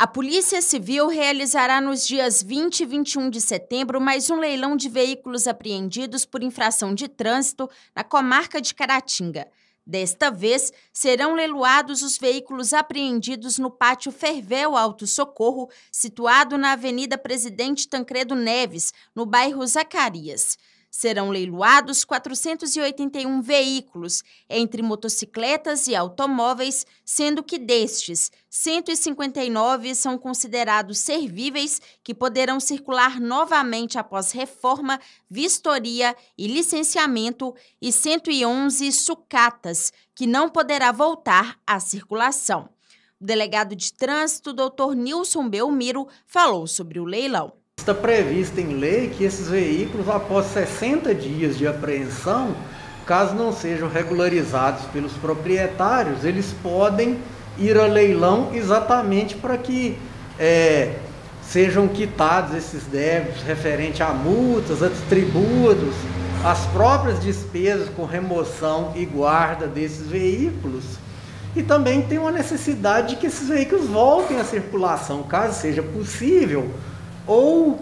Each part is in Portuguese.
A Polícia Civil realizará nos dias 20 e 21 de setembro mais um leilão de veículos apreendidos por infração de trânsito na comarca de Caratinga. Desta vez, serão leiloados os veículos apreendidos no pátio Fervel Alto Socorro, situado na Avenida Presidente Tancredo Neves, no bairro Zacarias. Serão leiloados 481 veículos, entre motocicletas e automóveis, sendo que destes, 159 são considerados servíveis que poderão circular novamente após reforma, vistoria e licenciamento, e 111 sucatas, que não poderá voltar à circulação. O delegado de trânsito, Dr. Nilson Belmiro, falou sobre o leilão. Está previsto em lei que esses veículos, após 60 dias de apreensão, caso não sejam regularizados pelos proprietários, eles podem ir a leilão exatamente para que é, sejam quitados esses débitos referente a multas, a tributos, as próprias despesas com remoção e guarda desses veículos. E também tem uma necessidade de que esses veículos voltem à circulação, caso seja possível ou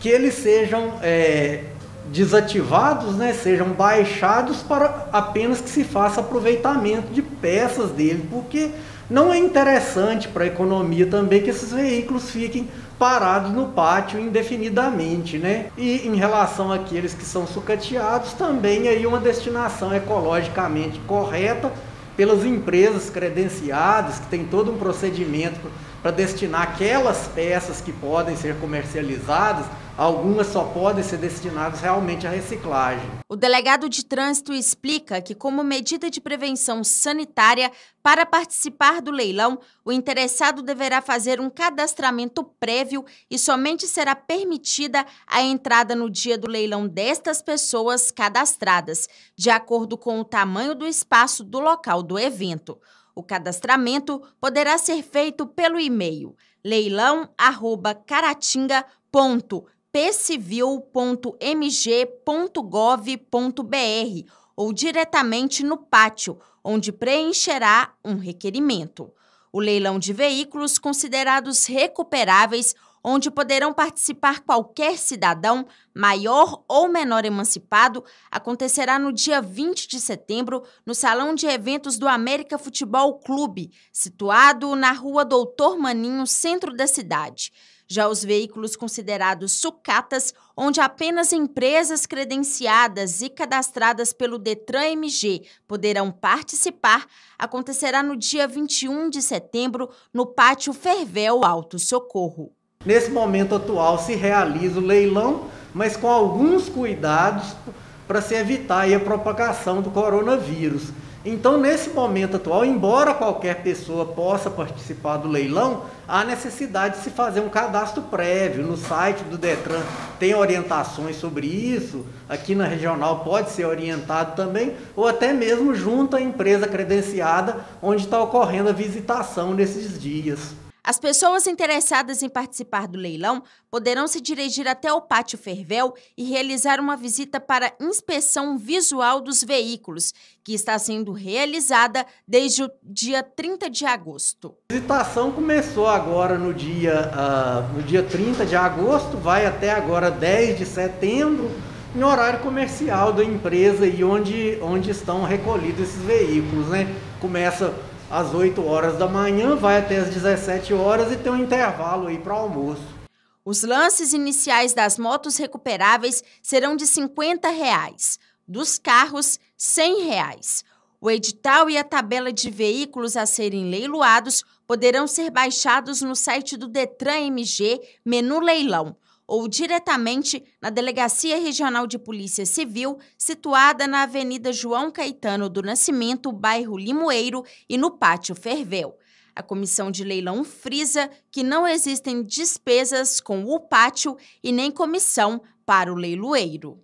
que eles sejam é, desativados, né, sejam baixados para apenas que se faça aproveitamento de peças dele, porque não é interessante para a economia também que esses veículos fiquem parados no pátio indefinidamente, né? E em relação àqueles que são sucateados, também é aí uma destinação ecologicamente correta pelas empresas credenciadas, que tem todo um procedimento para destinar aquelas peças que podem ser comercializadas, algumas só podem ser destinadas realmente à reciclagem. O delegado de trânsito explica que, como medida de prevenção sanitária, para participar do leilão, o interessado deverá fazer um cadastramento prévio e somente será permitida a entrada no dia do leilão destas pessoas cadastradas, de acordo com o tamanho do espaço do local do evento. O cadastramento poderá ser feito pelo e-mail leilão@caratinga.pcivil.mg.gov.br ou diretamente no pátio, onde preencherá um requerimento. O leilão de veículos considerados recuperáveis onde poderão participar qualquer cidadão, maior ou menor emancipado, acontecerá no dia 20 de setembro no Salão de Eventos do América Futebol Clube, situado na rua Doutor Maninho, centro da cidade. Já os veículos considerados sucatas, onde apenas empresas credenciadas e cadastradas pelo Detran MG poderão participar, acontecerá no dia 21 de setembro no Pátio Fervel Alto Socorro. Nesse momento atual se realiza o leilão, mas com alguns cuidados para se evitar a propagação do coronavírus. Então, nesse momento atual, embora qualquer pessoa possa participar do leilão, há necessidade de se fazer um cadastro prévio. No site do Detran tem orientações sobre isso, aqui na regional pode ser orientado também, ou até mesmo junto à empresa credenciada onde está ocorrendo a visitação nesses dias. As pessoas interessadas em participar do leilão poderão se dirigir até o Pátio Fervel e realizar uma visita para inspeção visual dos veículos, que está sendo realizada desde o dia 30 de agosto. A visitação começou agora no dia, uh, no dia 30 de agosto, vai até agora 10 de setembro, em horário comercial da empresa e onde, onde estão recolhidos esses veículos. Né? Começa às 8 horas da manhã, vai até às 17 horas e tem um intervalo aí para almoço. Os lances iniciais das motos recuperáveis serão de R$ 50, reais, dos carros R$ 100. Reais. O edital e a tabela de veículos a serem leiloados poderão ser baixados no site do Detran MG, menu leilão ou diretamente na Delegacia Regional de Polícia Civil, situada na Avenida João Caetano do Nascimento, bairro Limoeiro, e no Pátio Fervel. A comissão de leilão frisa que não existem despesas com o pátio e nem comissão para o leiloeiro.